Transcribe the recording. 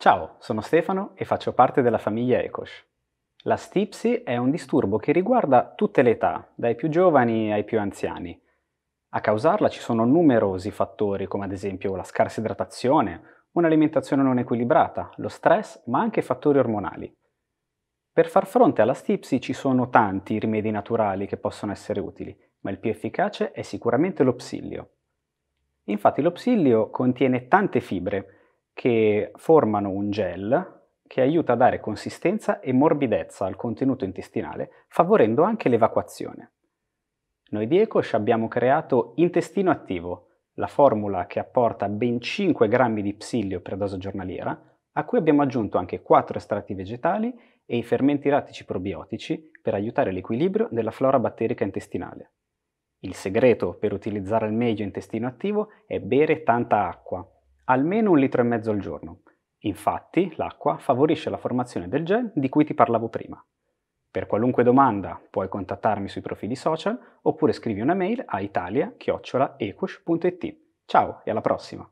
Ciao, sono Stefano e faccio parte della famiglia ECOSH. La stipsi è un disturbo che riguarda tutte le età, dai più giovani ai più anziani. A causarla ci sono numerosi fattori come ad esempio la scarsa idratazione, un'alimentazione non equilibrata, lo stress, ma anche fattori ormonali. Per far fronte alla stipsi ci sono tanti rimedi naturali che possono essere utili, ma il più efficace è sicuramente lo psillio. Infatti lo psillio contiene tante fibre che formano un gel che aiuta a dare consistenza e morbidezza al contenuto intestinale, favorendo anche l'evacuazione. Noi di Ecosh abbiamo creato Intestino Attivo, la formula che apporta ben 5 grammi di psilio per dose giornaliera, a cui abbiamo aggiunto anche 4 estratti vegetali e i fermenti lattici probiotici per aiutare l'equilibrio della flora batterica intestinale. Il segreto per utilizzare al meglio intestino attivo è bere tanta acqua, almeno un litro e mezzo al giorno. Infatti, l'acqua favorisce la formazione del gel di cui ti parlavo prima. Per qualunque domanda puoi contattarmi sui profili social oppure scrivi una mail a italia-equush.it. Ciao e alla prossima!